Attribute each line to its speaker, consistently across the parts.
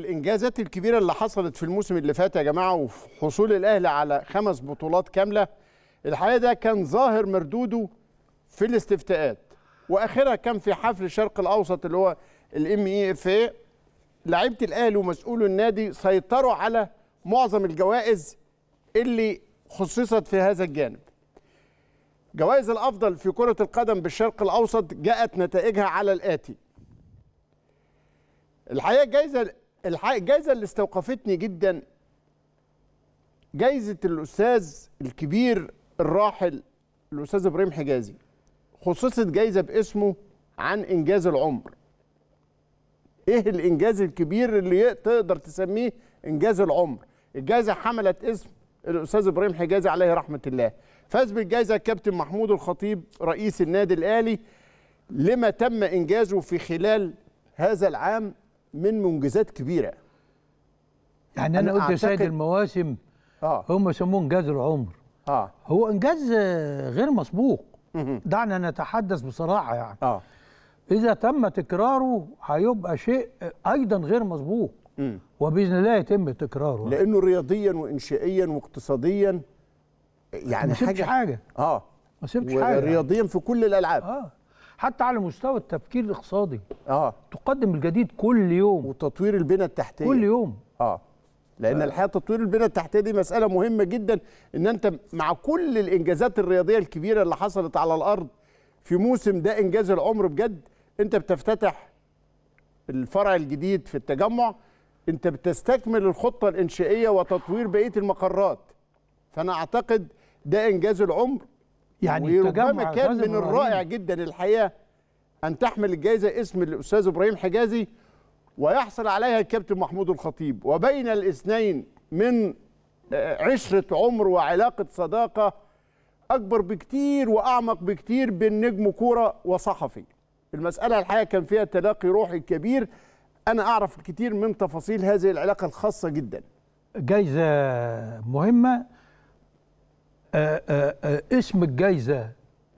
Speaker 1: الانجازات الكبيره اللي حصلت في الموسم اللي فات يا جماعه وحصول الاهلي على خمس بطولات كامله الحقيقه ده كان ظاهر مردوده في الاستفتاءات واخرها كان في حفل الشرق الاوسط اللي هو الام اي اف اي لعيبه الاهلي ومسؤولو النادي سيطروا على معظم الجوائز اللي خصصت في هذا الجانب جوائز الافضل في كره القدم بالشرق الاوسط جاءت نتائجها على الاتي الحقيقه الجائزه الجائزه اللي استوقفتني جدا جائزه الاستاذ الكبير الراحل الاستاذ ابراهيم حجازي خصصت جائزه باسمه عن انجاز العمر ايه الانجاز الكبير اللي تقدر تسميه انجاز العمر الجائزه حملت اسم الاستاذ ابراهيم حجازي عليه رحمه الله فاز بالجائزه الكابتن محمود الخطيب رئيس النادي الاهلي لما تم انجازه في خلال هذا العام من منجزات كبيره
Speaker 2: يعني انا, أنا قلت سيد المواسم آه. هم يسموه انجاز العمر آه. هو انجاز غير مسبوق دعنا نتحدث بصراحه يعني آه. اذا تم تكراره هيبقى شيء ايضا غير مسبوق وباذن الله يتم تكراره لانه رياضيا وانشائيا واقتصاديا يعني ما حاجه حاجه اه ما سبتش حاجه رياضيا في كل الالعاب اه حتى على مستوى التفكير الاقتصادي اه تقدم الجديد كل يوم وتطوير البنى
Speaker 1: التحتيه كل يوم اه لان آه. الحقيقه تطوير البنى التحتيه دي مساله مهمه جدا ان انت مع كل الانجازات الرياضيه الكبيره اللي حصلت على الارض في موسم ده انجاز العمر بجد انت بتفتتح الفرع الجديد في التجمع انت بتستكمل الخطه الانشائيه وتطوير بقيه المقرات فانا اعتقد ده انجاز العمر يعني وربما كان من الرائع جدا الحقيقه ان تحمل الجائزه اسم الاستاذ ابراهيم حجازي ويحصل عليها الكابتن محمود الخطيب وبين الاثنين من آه، عشره عمر وعلاقه صداقه اكبر بكتير واعمق بكتير بين نجم كوره وصحفي المساله الحقيقه كان فيها تلاقي روحي كبير انا اعرف الكثير من تفاصيل هذه العلاقه الخاصه جدا
Speaker 2: جايزه مهمه آآ آه، آآ آه، آه، اسم الجايزه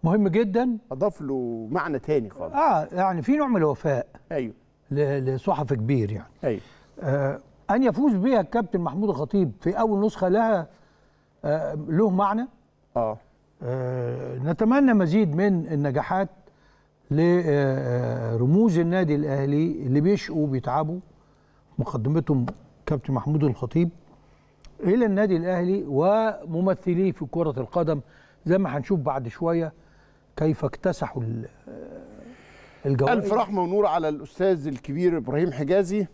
Speaker 2: مهم جدا اضاف له معنى تاني خالص اه يعني في نوع من الوفاء ايوه لصحفي كبير يعني ايوه آه ان يفوز بها الكابتن محمود الخطيب في اول نسخه لها آه له معنى اه, آه نتمنى مزيد من النجاحات لرموز النادي الاهلي اللي بيشقوا وبيتعبوا مقدمتهم كابتن محمود الخطيب الى النادي الاهلي وممثليه في كره القدم زي ما هنشوف بعد شويه كيف اكتسحوا الجوائز الف رحمه
Speaker 1: ونور على الاستاذ الكبير ابراهيم حجازي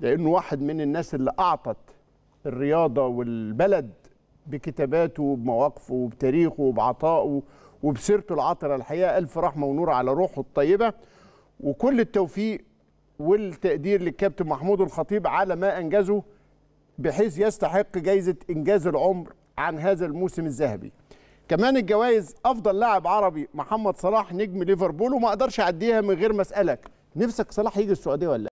Speaker 1: لانه واحد من الناس اللي اعطت الرياضه والبلد بكتاباته وبمواقفه وبتاريخه وبعطائه وبسيرته العطره الحقيقه الف رحمه ونور على روحه الطيبه وكل التوفيق والتقدير للكابتن محمود الخطيب على ما انجزه بحيث يستحق جايزه انجاز العمر عن هذا الموسم الذهبي كمان الجوائز افضل لاعب عربي محمد صلاح نجم ليفربول وما اقدرش اعديها من غير ما اسالك نفسك صلاح يجي السعوديه ولا